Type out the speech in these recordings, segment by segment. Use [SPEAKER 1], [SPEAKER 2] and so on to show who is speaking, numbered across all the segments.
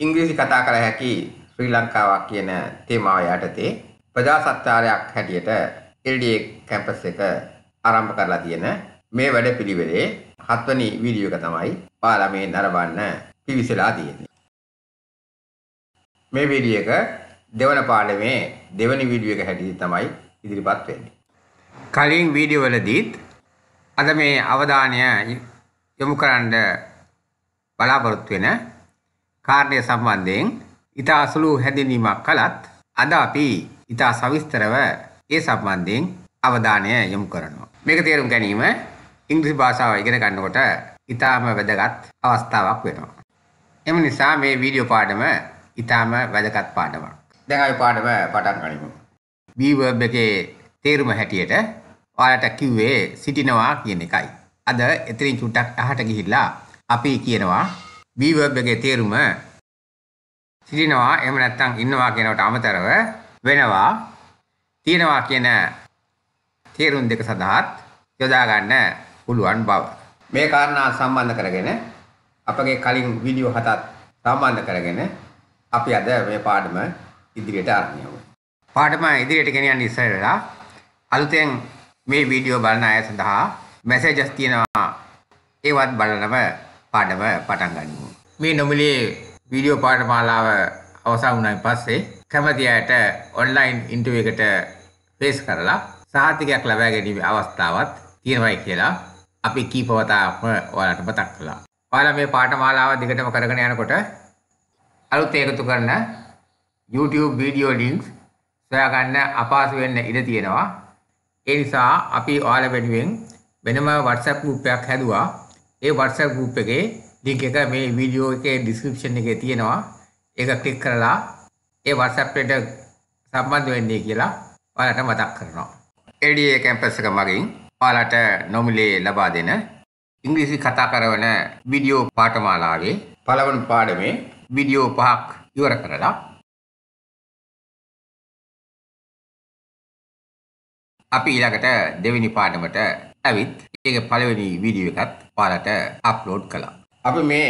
[SPEAKER 1] ඉංග්‍රීසි කතා කළ හැකි ශ්‍රී ලංකාවක් කියන තේමාව යටතේ ප්‍රජාසත්තාරයක් හැටියට LDA කැම්පස් එක ආරම්භ කරලා තියෙන මේ වැඩපිළිවෙලේ හත්වනි වීඩියෝ එක තමයි පාර්ලිමේ නරඹන්න පිවිසලා තියෙන්නේ. මේ වීඩියෝ එක දෙවන පාඩමේ දෙවනි වීඩියෝ එක හැටියට තමයි ඉදිරිපත් වෙන්නේ. කලින් වීඩියෝ වලදීත් අද මේ අවධානය යොමු කරන්න බලාපොරොත්තු වෙන කාර්ය සම්බන්ධයෙන් ඉතා සුළු හැඳින්වීමක් කළත් අද අපි ඉතා සවිස්තරව ඒ සම්බන්ධයෙන් අවධානය යොමු කරනවා. මේක තේරුම් ගැනීම ඉංග්‍රීසි භාෂාව ඉගෙන ගන්නකොට ඉතාම වැදගත් අවස්ථාවක් වෙනවා. එම නිසා මේ වීඩියෝ පාඩම ඉතාම වැදගත් පාඩමක්. දැන් අපි පාඩම පටන් ගනිමු. be verb එකේ තේරුම හැටියට ඔයාලට කිව්වේ සිටිනවා කියන එකයි. අද එතනින් චුට්ටක් අහට ගිහිල්ලා අපි කියනවා B verb එකේ තේරුම සිටිනවා එහෙම නැත්නම් ඉන්නවා කියනකට අමතරව වෙනවා තියෙනවා කියන තේරුම් දෙක සඳහාත් යොදා ගන්න පුළුවන් බව. මේ කාරණා සම්බන්ධ කරගෙන අපගේ කලින් වීඩියෝ හතත් සම්බන්ධ කරගෙන අපි අද මේ පාඩම ඉදිරියට අරගෙන පාඩම ඉදිරියට ගෙනියන්න ඉස්සෙල්ලා අලුතෙන් මේ වීඩියෝ බලන අය සඳහා මැසේජස් තියෙනවා ඒවත් බලනම පාඩම පටන් ගනිමු. මේ නොමිලේ වීඩියෝ පාඨමාලාව අවසන් වුණායින් පස්සේ කැමති අයට ඔන්ලයින් ඉන්ටර්විව් එකට ෆේස් කරලා සහතිකයක් ලබා ගැනීම අවස්ථාවක් තියෙනවායි කියලා අපි කීපවතාවක්ම ඔයාලට මතක් කළා. ඔයාලා මේ පාඨමාලාව දිගටම කරගෙන යනකොට අලුත් එකතු කරන YouTube වීඩියෝ ලින්ක්ස් සොයාගන්න අපහසු වෙන්න ඉඩ තියෙනවා. ඒ නිසා අපි ඔයාලා වෙනුවෙන් වෙනම WhatsApp group එකක් හැදුවා. ඒ WhatsApp group එකේ link එක මේ වීඩියෝ එකේ description එකේ තියෙනවා. ඒක ක්ලික් කරලා ඒ WhatsApp එකට සම්බන්ධ වෙන්නේ කියලා ඔයාලට මතක් කරනවා. ADA campus එක මගින් ඔයාලට නොමිලේ ලබා දෙන ඉංග්‍රීසි කතා කරන වීඩියෝ පාඨමාලාවේ පළවන පාඩමේ වීඩියෝ පහක් ඉවර කරලා අපි ඊළඟට දෙවෙනි පාඩමට ඇවිත් ඒක පළවෙනි වීඩියෝ එකත් ඔයාලට අප්ලෝඩ් කළා. අපි මේ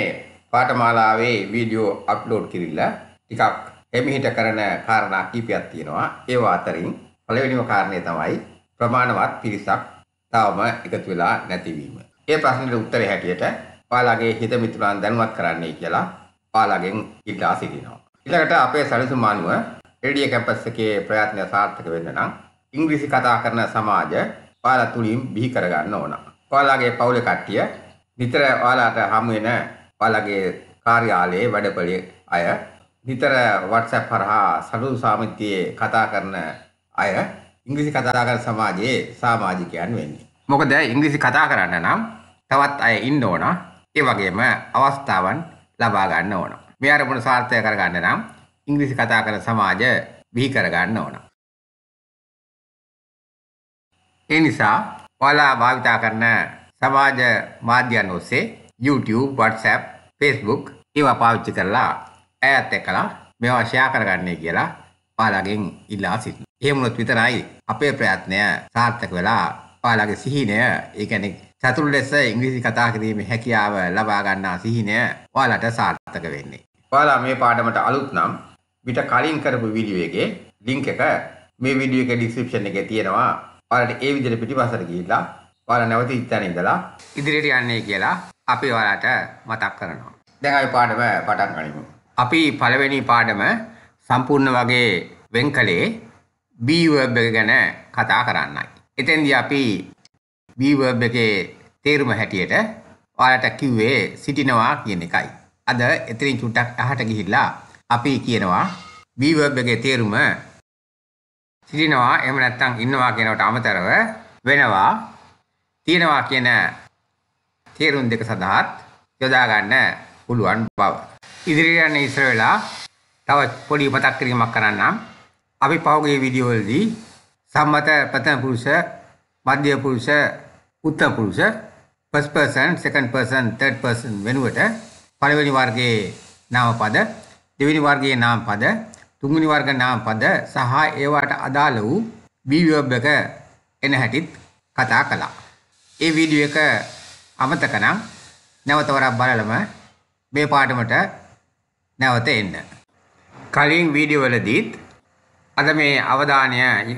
[SPEAKER 1] පාඨමාලාවේ වීඩියෝ අප්ලෝඩ් කිරිලා ටිකක් එමිහිට කරන කාරණා කීපයක් තියෙනවා. ඒවා අතරින් පළවෙනිම කාරණය තමයි ප්‍රමාණවත් පිරිසක් තවම එකතු වෙලා නැතිවීම. ඒ ප්‍රශ්නෙට උත්තරේ හැටියට ඔයාලගේ හිත මිතුරන් දැනුවත් කරන්නයි කියලා ඔයාලගෙන් ඉල්ලා සිටිනවා. ඊළඟට අපේ සැලසුම් අනුව රේඩියෝ කැම්පස් එකේ ප්‍රයත්න සාර්ථක වෙන්න නම් ඉංග්‍රීසි කතා කරන සමාජ ඔයාලා තුලින් බිහි කරගන්න ඕන. ඔයාලගේ පවුලේ කට්ටිය නිතර ඔයාලට හමු වෙන ඔයාලගේ කාර්යාලයේ වැඩපළේ අය නිතර WhatsApp හරහා සතුටු සාමිතියේ කතා කරන අය ඉංග්‍රීසි කතා කරන සමාජයේ සමාජිකයන් වෙන්නේ. මොකද ඉංග්‍රීසි කතා කරන්න නම් තවත් අය ඉන්න ඕන. ඒ වගේම අවස්ථාවන් ලබා ගන්න ඕන. මේ අරමුණ සාර්ථක කරගන්න නම් ඉංග්‍රීසි කතා කරන සමාජ බිහි කරගන්න ඕන. ඒ නිසා ඔයාලා භාවිතා කරන සමාජ මාධ්‍යයන් ඔස්සේ YouTube, WhatsApp, Facebook ඒවා පාවිච්චි කරලා ඈත් එක්කලා මේවා ෂෙයා කරගන්නේ කියලා ඔයාලගෙන් ඉල්ලා සිටිනවා. එහෙම වුණොත් විතරයි අපේ ප්‍රයත්නය සාර්ථක වෙලා ඔයාලගේ සිහිනය, ඒ කියන්නේ සතුරු ලෙස ඉංග්‍රීසි කතා කිරීමේ හැකියාව ලබා ගන්නා සිහිනය ඔයාලට සාර්ථක වෙන්නේ. ඔයාලා මේ පාඩමට අලුත් නම් මිට කලින් කරපු වීඩියෝ එකේ link එක මේ වීඩියෝ එකේ description එකේ තියෙනවා. ඔයාලට ඒ විදිහට පිටිපස්සට ගිහිල්ලා ඔයාලා නැවත ඉතන ඉඳලා ඉදිරියට යන්නේ කියලා අපි ඔයාලට මතක් කරනවා. දැන් අපි පාඩම පටන් ගනිමු. අපි පළවෙනි පාඩම සම්පූර්ණ වගේ වෙන් කළේ B verb එක ගැන කතා කරන්නයි. එතෙන්දී අපි B verb එකේ තේරුම හැටියට ඔයාලට කිව්වේ සිටිනවා කියන එකයි. අද එතනින් චුට්ටක් අහට ගිහිල්ලා අපි කියනවා B verb එකේ තේරුම සිටිනවා එහෙම නැත්නම් ඉන්නවා කියනකට අමතරව වෙනවා තියෙනවා කියන තේරුම් දෙක සඳහාත් යොදා ගන්න පුළුවන් බව. ඉදිරියට යන ඉස්සර වෙලා තව පොඩි මතක් කිරීමක් කරන්නම්. අපි පහුගිය වීඩියෝ වලදී සම්මත ප්‍රථම පුරුෂ, මධ්‍ය පුරුෂ, උත්තර පුරුෂ, first person, second person, third person වෙනුවට පළවෙනි වර්ගයේ නාම පද, දෙවෙනි වර්ගයේ නාම පද, තුන්වෙනි වර්ග නාමපද සහ ඒවට අදාළ වූ වීඩියෝ එක එන හැටිත් කතා කළා. ඒ වීඩියෝ එක අමතක නම් නැවත වරක් බලලම මේ පාඩමට නැවත එන්න. කලින් වීඩියෝ වලදීත් අද මේ අවධානය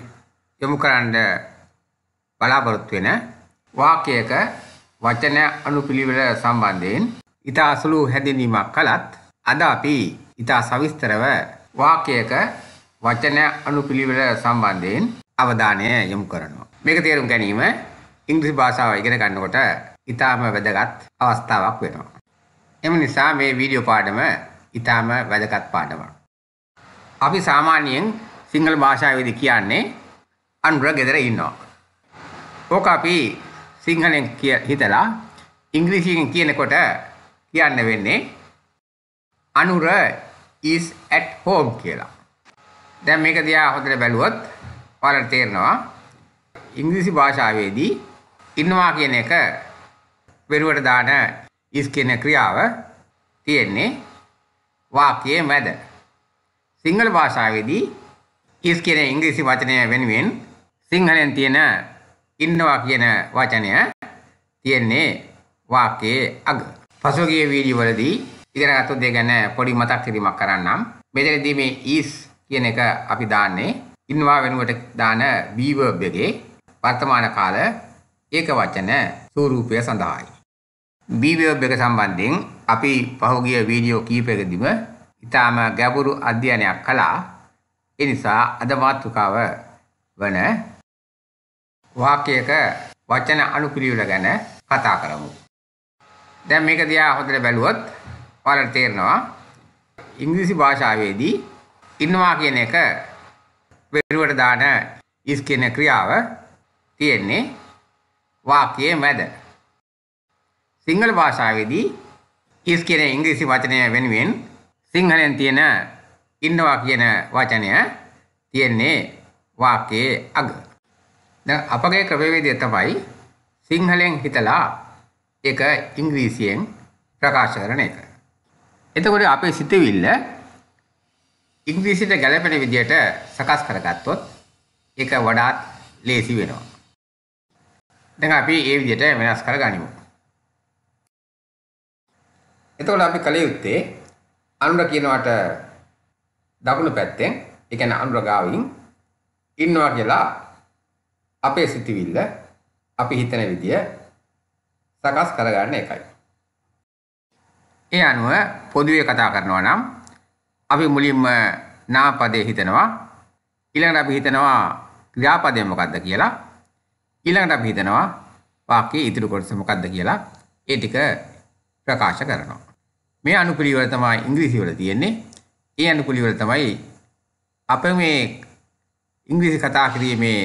[SPEAKER 1] යොමු කරන්න බලාපොරොත්තු වෙන වාක්‍යයක වචන අනුපිළිවෙල සම්බන්ධයෙන් ඊට අසලු හැඳින්වීමක් කළත් අද අපි ඊට සවිස්තරව වාක්‍යයක වචන අනුපිළිවෙල සම්බන්ධයෙන් අවධානය යොමු කරනවා. මේක තේරුම් ගැනීම ඉංග්‍රීසි භාෂාව ඉගෙන ගන්නකොට ඉතාම වැදගත් අවස්ථාවක් වෙනවා. එම නිසා මේ වීඩියෝ පාඩම ඉතාම වැදගත් පාඩමක්. අපි සාමාන්‍යයෙන් සිංහල භාෂාවේදී කියන්නේ අනුර ගෙදර ඉන්නවා. ඕක අපි සිංහලෙන් හිතලා ඉංග්‍රීසියෙන් කියනකොට කියන්න වෙන්නේ අනුර is at home කියලා. දැන් මේක දිහා හොඳට බැලුවොත් ඔයාලට තේරෙනවා ඉංග්‍රීසි භාෂාවේදී ඉන්නවා කියන එක වෙනුවට දාන is කියන ක්‍රියාව තියෙන්නේ වාක්‍යයේ මැද. සිංහල භාෂාවේදී is කියන ඉංග්‍රීසි වචනය වෙනුවෙන් සිංහලෙන් තියෙන ඉන්නවා කියන වචනය තියෙන්නේ වාක්‍යයේ අග. පසුගිය වීඩියෝ වලදී ඉගෙනගත්තු දේ ගැන පොඩි මතක් කිරීමක් කරන්නම්. මෙතනදී දීමේ is කියන එක අපි දාන්නේ ඉන්වා වෙනුවට දාන be verb එකේ වර්තමාන කාල ඒක වචන ස්වරූපය සඳහායි. be verb එක සම්බන්ධයෙන් අපි පහුගිය වීඩියෝ කීපයකදීම ඉතාම ගැඹුරු අධ්‍යයනයක් කළා. ඒ නිසා අද මාතෘකාව වන වාක්‍යයක වචන අනුපිළිවෙල ගැන කතා කරමු. දැන් මේක දිහා හොඳට බැලුවොත් ඔයාලට තේරෙනවා ඉංග්‍රීසි භාෂාවේදී ඉන්නවා කියන එක වෙනුවට දාන is කියන ක්‍රියාව තියෙන්නේ වාක්‍යයේ මැද. සිංහල භාෂාවේදී is කියන ඉංග්‍රීසි වචනය වෙනුවෙන් සිංහලෙන් තියෙන ඉන්නවා කියන වචනය තියෙන්නේ වාක්‍යයේ අග. දැන් අපගේ ක්‍රමවේදය තමයි සිංහලෙන් හිතලා ඒක ඉංග්‍රීසියෙන් ප්‍රකාශ කරන එක. එතකොට අපේ සිතවිල්ල ඉංග්‍රීසියට ගැලපෙන විදිහට සකස් කරගත්තොත් ඒක වඩාත් ලේසි වෙනවා. දැන් අපි ඒ විදිහට වෙනස් කරගනිමු. එතකොට අපි කල යුත්තේ අනුර කියනවට දකුණු පැත්තෙන් ඒ කියන්නේ අනුර ගාවින් ඉන්නවා කියලා අපේ සිතවිල්ල අපි හිතන විදිය සකස් කරගන්න එකයි. ඒ අනුව පොදුවේ කතා කරනවා නම් අපි මුලින්ම නාපදේ හිතනවා ඊළඟට අපි හිතනවා ක්‍රියාපදේ මොකද්ද කියලා ඊළඟට අපි හිතනවා වාක්‍යයේ ඉතුරු කොටස මොකද්ද කියලා ඒ ටික ප්‍රකාශ කරනවා මේ අනුපිළිවෙල තමයි ඉංග්‍රීසි වල තියෙන්නේ ඒ අනුපිළිවෙල තමයි අප මේ ඉංග්‍රීසි කතා කිරීමේ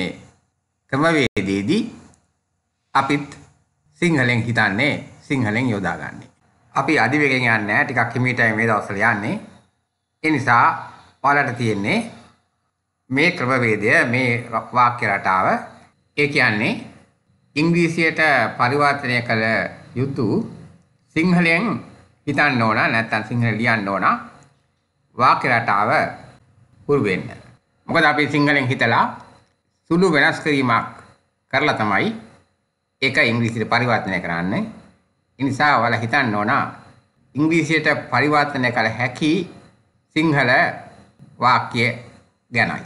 [SPEAKER 1] ක්‍රමවේදයේදී අපිත් සිංහලෙන් හිතන්නේ සිංහලෙන් යොදාගන්නේ අපි අධිවේගෙන් යන්නේ නැහැ. ටිකක් හිමීටයි මේ දවස්වල යන්නේ. ඒ නිසා ඔයාලට තියෙන්නේ මේ ක්‍රමවේදය මේ වාක්‍ය රටාව. ඒ කියන්නේ ඉංග්‍රීසියට පරිවර්තනය කළ යුතු සිංහලෙන් හිතන්න ඕන නැත්නම් සිංහල ලියන්න ඕන වාක්‍ය රටාව පුරු වෙන්න. මොකද අපි සිංහලෙන් හිතලා සුළු වෙනස් කිරීමක් කරලා තමයි ඒක ඉංග්‍රීසියට පරිවර්තනය කරන්නේ. එනිසා ඔයාලා හිතන්න ඕන ඉංග්‍රීසියට පරිවර්තනය කළ හැකි සිංහල වාක්‍ය ගැනයි.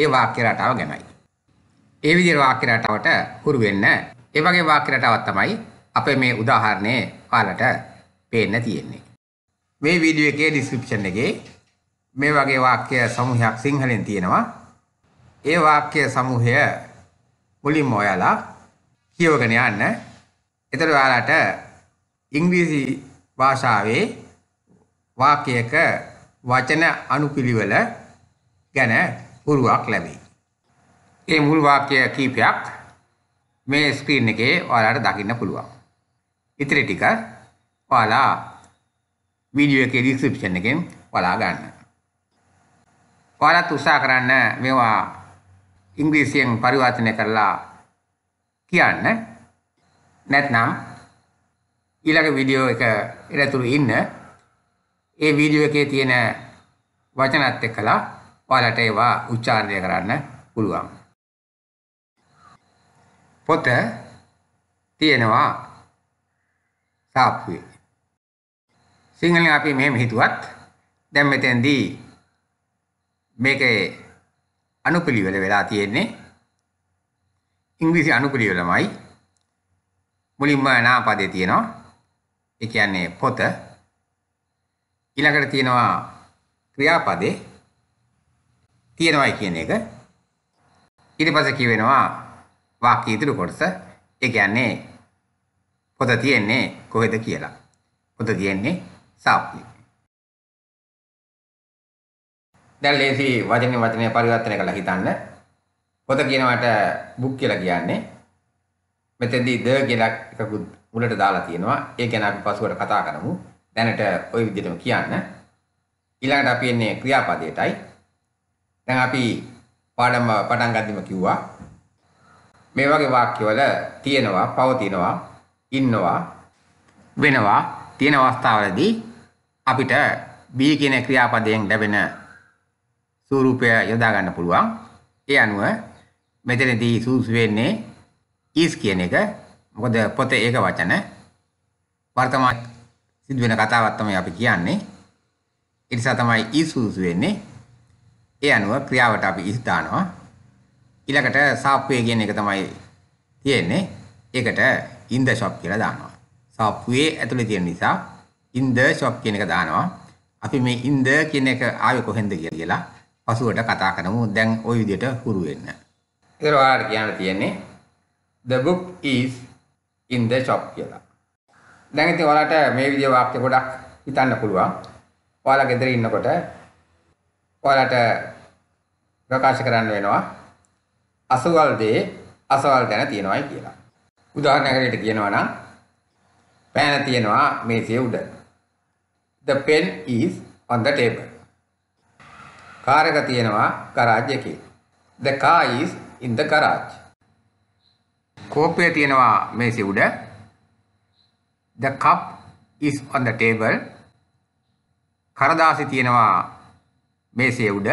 [SPEAKER 1] ඒ වාක්‍ය රටාව ගැනයි. ඒ විදිහේ වාක්‍ය රටාවට හුරු වෙන්න ඒ වගේ වාක්‍ය රටාවක් තමයි අපේ මේ උදාහරණේ ඔයාලට පේන්න තියෙන්නේ. මේ වීඩියෝ එකේ description එකේ මේ වගේ වාක්‍ය සමූහයක් සිංහලෙන් තියෙනවා. ඒ වාක්‍ය සමූහය මුලින්ම ඔයාලා කියවගෙන යන්න. ඒතර ඔයාලට ඉංග්‍රීසි භාෂාවේ වාක්‍යයක වචන අනුපිළිවෙල ගැන පුරුවක් ලැබේ. ඒ මුල් වාක්‍ය කීපයක් මේ ස්ක්‍රීන් එකේ ඔයාලට දකින්න පුළුවන්. ඉතිරි ටික ඔයාලා වීඩියෝ එකේ ඩිස්ක්‍රිප්ෂන් එකෙන් බලා ගන්න. ඔයාලත් උත්සාහ කරන්න මේවා ඉංග්‍රීසියෙන් පරිවර්තනය කරලා කියන්න. නැත්නම් ඊළඟ වීඩියෝ එක ඉරතුරු ඉන්න ඒ වීඩියෝ එකේ තියෙන වචනත් එක්කලා ඔයාලට ඒවා උච්චාරණය කරන්න පුළුවන්. පොත තියෙනවා සාප්පුවේ. සිංහලෙන් අපි මෙහෙම හිතුවත් දැන් මෙතෙන්දී මේකේ අනුපිළිවෙල වෙලා තියෙන්නේ ඉංග්‍රීසි අනුපිළිවෙලමයි මුලින්ම නාමපදේ තියෙනවා ඒ කියන්නේ පොත ඊළඟට තියෙනවා ක්‍රියාපදේ තියෙනවායි කියන එක ඊට පස්සේ කියවෙනවා වාක්‍ය ඉදිරි කොටස ඒ කියන්නේ පොත තියෙන්නේ කොහෙද කියලා පොත තියෙන්නේ සාප්පි දැන් ලේසි වචනේ වචනේ පරිවර්තනය කරලා හිතන්න පොත කියනවට බුක් කියලා කියන්නේ මෙතෙන්දී ද කියලා එකකුත් මුලට දාලා තියෙනවා. ඒ ගැන අපි පසුවට කතා කරමු. දැනට ওই විදිහටම කියන්න. ඊළඟට අපි එන්නේ ක්‍රියාපදයටයි. දැන් අපි පාඩම පටන් ගන්නදිම කිව්වා. මේ වගේ වාක්‍යවල තියෙනවා, පවතිනවා, ඉන්නවා, වෙනවා තියෙන අවස්ථාවලදී අපිට B කියන ක්‍රියාපදයෙන් ලැබෙන ස්වරූපය යොදා ගන්න පුළුවන්. ඒ අනුව මෙතනදී සූසු වෙන්නේ is කියන එක මොකද පොතේ ඒක වචන වර්තමාන සිදු වෙන කතාවක් තමයි අපි කියන්නේ. ඒ නිසා තමයි ඉසුසු වෙන්නේ. ඒ අනුව ක්‍රියාවට අපි ඉස් දානවා. ඊළඟට සාප්පුවේ කියන එක තමයි තියෙන්නේ. ඒකට in the shop කියලා දානවා. සාප්පුවේ ඇතුලේ තියෙන නිසා in the shop කියන එක දානවා. අපි මේ in the කියන එක ආවේ කොහෙන්ද කියලා පසුවට කතා කරමු. දැන් ওই විදිහට හුරු වෙන්න. ඒක ඔයාලට කියන්න තියෙන්නේ the book is in the shop කියලා. දැන් ඉතින් ඔයාලට මේ විදිය වාක්‍ය ගොඩක් හිතන්න පුළුවන්. ඔයාලා ගෙදර ඉන්නකොට ඔයාලට ප්‍රකාශ කරන්න වෙනවා අසවල් දේ අසවල් තැන තියෙනවායි කියලා. උදාහරණයකට කියනවා නම් පෑන තියෙනවා මේසෙ උඩ. The pen is on the table. Car එක තියෙනවා ගරාජ් එකේ. The car is in the garage. කෝපය තියෙනවා මේසෙ උඩ. The cup is on the table. කරදාසි තියෙනවා මේසෙ උඩ.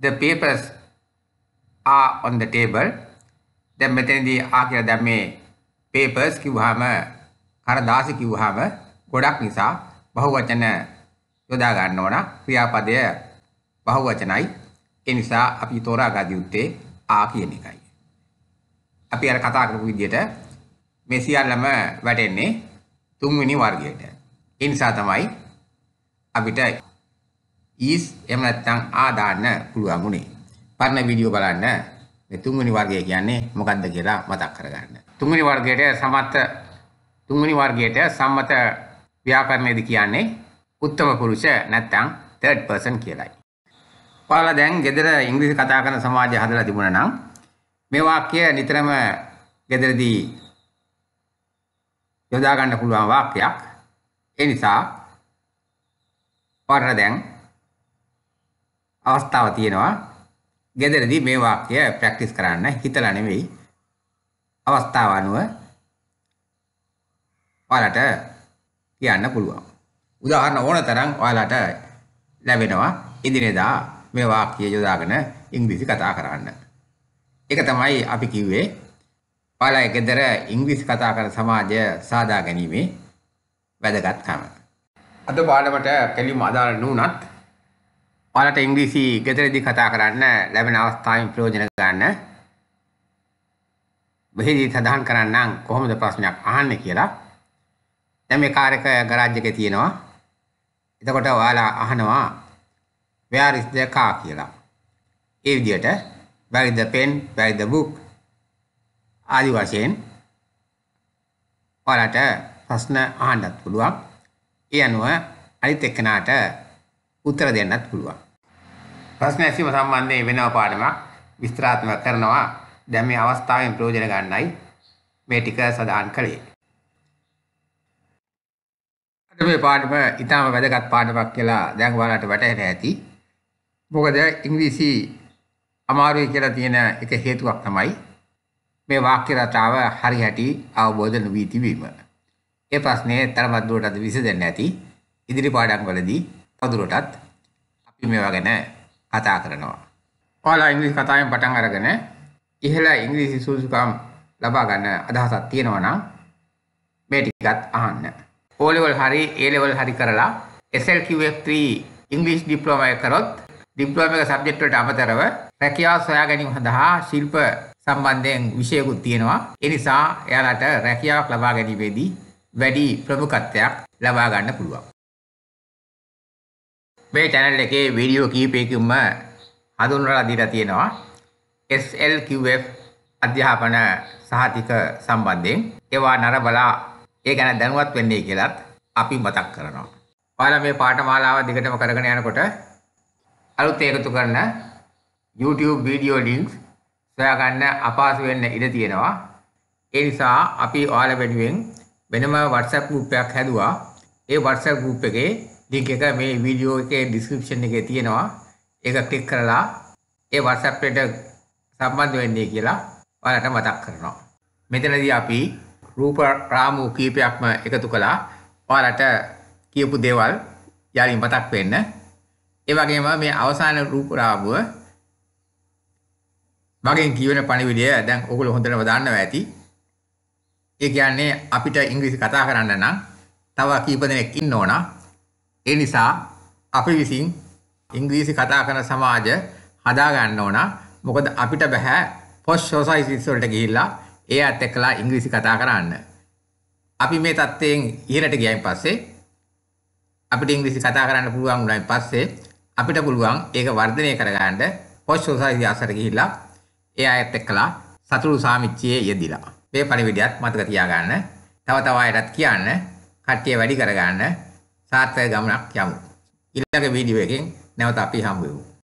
[SPEAKER 1] The papers are on the table. දැන් මෙතනදී ආ කියලා දැන් මේ papers කිව්වහම කරදාසි කිව්වහම ගොඩක් නිසා බහුවචන යොදා ගන්න ඕන ක්‍රියාපදය බහුවචනයි ඒ නිසා අපි තෝරා ගත යුත්තේ ආ කියන එකයි. අපි අර කතා කරපු විදිහට මේ සියල්ලම වැටෙන්නේ තුන්වෙනි වර්ගයට. ඒ නිසා තමයි අපිට is එහෙම නැත්නම් ආ දාන්න පුළුවන් උනේ. පරණ වීඩියෝ බලන්න මේ තුන්වෙනි වර්ගය කියන්නේ මොකක්ද කියලා මතක් කරගන්න. තුන්වෙනි වර්ගයට සමත තුන්වෙනි වර්ගයට සම්මත ව්‍යාකරණයේදී කියන්නේ උත්තම පුරුෂ නැත්නම් third person කියලායි. ඔයාලා දැන් ගෙදර ඉංග්‍රීසි කතා කරන සමාජය හදලා තිබුණා නම් මේ වාක්‍ය නිතරම ගෙදරදී යොදා ගන්න පුළුවන් වාක්‍යයක්. ඒ නිසා ඔයාලා දැන් අවස්ථාව තියෙනවා ගෙදරදී මේ වාක්‍ය ප්‍රැක්ටිස් කරන්න හිතලා නෙවෙයි අවස්ථාව අනුව ඔයාලට කියන්න පුළුවන්. උදාහරණ ඕන තරම් ඔයාලට ලැබෙනවා ඉදිරියදා මේ වාක්‍ය යොදාගෙන ඉංග්‍රීසි කතා කරන්න. ඒක තමයි අපි කිව්වේ ඔයාලා ගෙදර ඉංග්‍රීසි කතා කරන සමාජය සාදා ගැනීමේ වැදගත්කම. අද පාඩමට කෙලිම අදාළ නුනත් ඔයාලට ඉංග්‍රීසි ගෙදරදී කතා කරන්න ලැබෙන අවස්ථාවෙන් ප්‍රයෝජන ගන්න. මෙහිදී සඳහන් කරන්නම් කොහොමද ප්‍රශ්නයක් අහන්නේ කියලා. දැන් මේ කාර් එක ගරාජ් එකේ තියෙනවා. එතකොට ඔයාලා අහනවා where is the car කියලා. ඒ විදිහට where is the pen, where is the book ආදි වශයෙන් ඔයාලට ප්‍රශ්න අහන්නත් පුළුවන්. ඒ අනුව අනිත් එක්කෙනාට උත්තර දෙන්නත් පුළුවන්. ප්‍රශ්න ඇසීම සම්බන්ධයෙන් වෙනම පාඩමක් විස්තරාත්මක කරනවා. දැන් මේ අවස්ථාවෙන් ප්‍රයෝජන ගන්නයි මේ ටික සඳහන් කළේ. අද මේ පාඩම ඊටම වැදගත් පාඩමක් කියලා දැන් ඔයාලට වැටහෙන ඇති. මොකද ඉංග්‍රීසි අමාරුයි කියලා තියෙන එක හේතුවක් තමයි මේ වාක්‍ය රචාව හරි හැටි අවබෝධ නොවී තිබීම. ඒ ප්‍රශ්නේ තරමත් දුරටත් විසඳෙන්නේ නැති ඉදිරි පාඩම් වලදී තවදුරටත් අපි මේවා ගැන කතා කරනවා. ඔයාලා ඉංග්‍රීසි කතාවෙන් පටන් අරගෙන ඉහළ ඉංග්‍රීසි සුසුකම් ලබා ගන්න අදහසක් තියෙනවා නම් මේ ටිකත් අහන්න. O level හරි A level හරි කරලා SLQF3 ඉංග්‍රීසි ඩිප්ලෝමා කරොත් ඩිප්ලෝම එක සබ්ජෙක්ට් වලට අමතරව රැකියාව සොයා ගැනීම සඳහා ශිල්ප සම්බන්ධයෙන් විෂයකුත් තියෙනවා. ඒ නිසා එයාලට රැකියාවක් ලබා ගැනීමේදී වැඩි ප්‍රමුඛත්වයක් ලබා ගන්න පුළුවන්. මේ channel එකේ වීඩියෝ කීපයකින්ම හඳුන්වලා දීලා තියෙනවා SLQF අධ්‍යාපන සහතික සම්බන්ධයෙන් ඒවා නරබලා ඒ ගැන දැනුවත් වෙන්නේ කියලත් අපි මතක් කරනවා. ඔයාලා මේ පාඨමාලාව දිගටම කරගෙන යනකොට අලුත් එකතු කරන YouTube වීඩියෝ ලින්ක්ස් සොයාගන්න අපහසු වෙන්න ඉඩ තියෙනවා. ඒ නිසා අපි ඔයාලා වෙනුවෙන් වෙනම WhatsApp group එකක් හැදුවා. ඒ WhatsApp group එකේ link එක මේ වීඩියෝ එකේ description එකේ තියෙනවා. ඒක ක්ලික් කරලා ඒ WhatsApp එකට සම්බන්ධ වෙන්නේ කියලා ඔයාලට මතක් කරනවා. මෙතනදී අපි රූප රාමු කීපයක්ම එකතු කළා. ඔයාලට කියපු දේවල් යාලින් මතක් වෙන්න. ඒ වගේම මේ අවසාන රූප රාමුව මගෙන් කියවන පණිවිඩය දැන් ඔයගොල්ලෝ හොඳටම දන්නවා ඇති. ඒ කියන්නේ අපිට ඉංග්‍රීසි කතා කරන්න නම් තව කීප දෙනෙක් ඉන්න ඕන. ඒ නිසා අපි විසින් ඉංග්‍රීසි කතා කරන සමාජ හදා ගන්න ඕන. මොකද අපිට බෑ පොස්ට් සොසයිටිස් වලට ගිහිල්ලා ඒ අත් එක්කලා ඉංග්‍රීසි කතා කරන්න. අපි මේ தත්ත්වයෙන් ඉහළට ගියයින් පස්සේ අපිට ඉංග්‍රීසි කතා කරන්න පුළුවන් වුණායින් පස්සේ අපිට පුළුවන් ඒක වර්ධනය කරගන්න පොස්ට් සොසයිටි අසර ගිහිල්ලා ඒ අයත් එක්කලා සතුරු සාමිච්චියේ යෙදිලා. මේ පණිවිඩයත් මතක තියාගන්න. තව තව අයටත් කියන්න. කට්ටිය වැඩි කරගන්න. සාර්ථක ගමනක් යමු. ඊළඟ වීඩියෝ එකෙන් නැවත අපි හම්බ වෙමු.